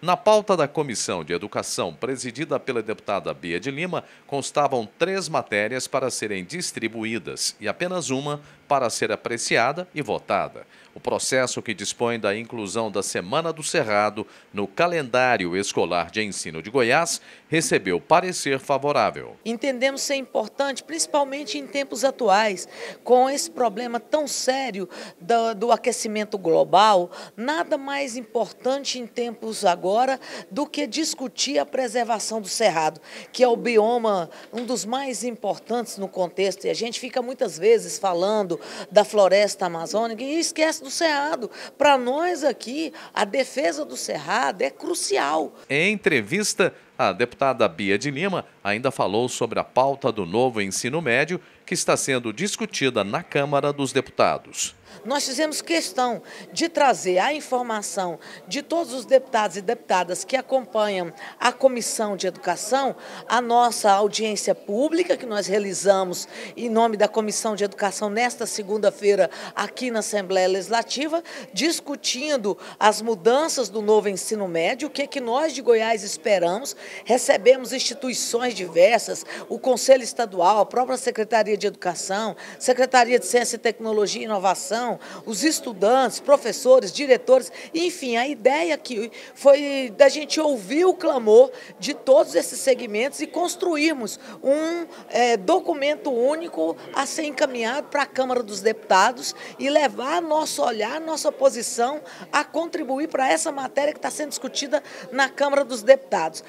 Na pauta da Comissão de Educação, presidida pela deputada Bia de Lima, constavam três matérias para serem distribuídas e apenas uma para ser apreciada e votada. O processo que dispõe da inclusão da Semana do Cerrado no calendário escolar de ensino de Goiás recebeu parecer favorável. Entendemos ser importante, principalmente em tempos atuais, com esse problema tão sério do, do aquecimento global, nada mais importante em tempos agora do que discutir a preservação do cerrado, que é o bioma um dos mais importantes no contexto. E a gente fica muitas vezes falando da floresta amazônica e esquece do cerrado. Para nós aqui, a defesa do cerrado é crucial. Em entrevista, a deputada Bia de Lima ainda falou sobre a pauta do novo ensino médio que está sendo discutida na Câmara dos Deputados. Nós fizemos questão de trazer a informação de todos os deputados e deputadas que acompanham a Comissão de Educação, a nossa audiência pública que nós realizamos em nome da Comissão de Educação nesta segunda-feira aqui na Assembleia Legislativa, discutindo as mudanças do novo ensino médio, o que, é que nós de Goiás esperamos Recebemos instituições diversas, o Conselho Estadual, a própria Secretaria de Educação, Secretaria de Ciência e Tecnologia e Inovação, os estudantes, professores, diretores, enfim, a ideia aqui foi da gente ouvir o clamor de todos esses segmentos e construímos um é, documento único a ser encaminhado para a Câmara dos Deputados e levar nosso olhar, nossa posição a contribuir para essa matéria que está sendo discutida na Câmara dos Deputados.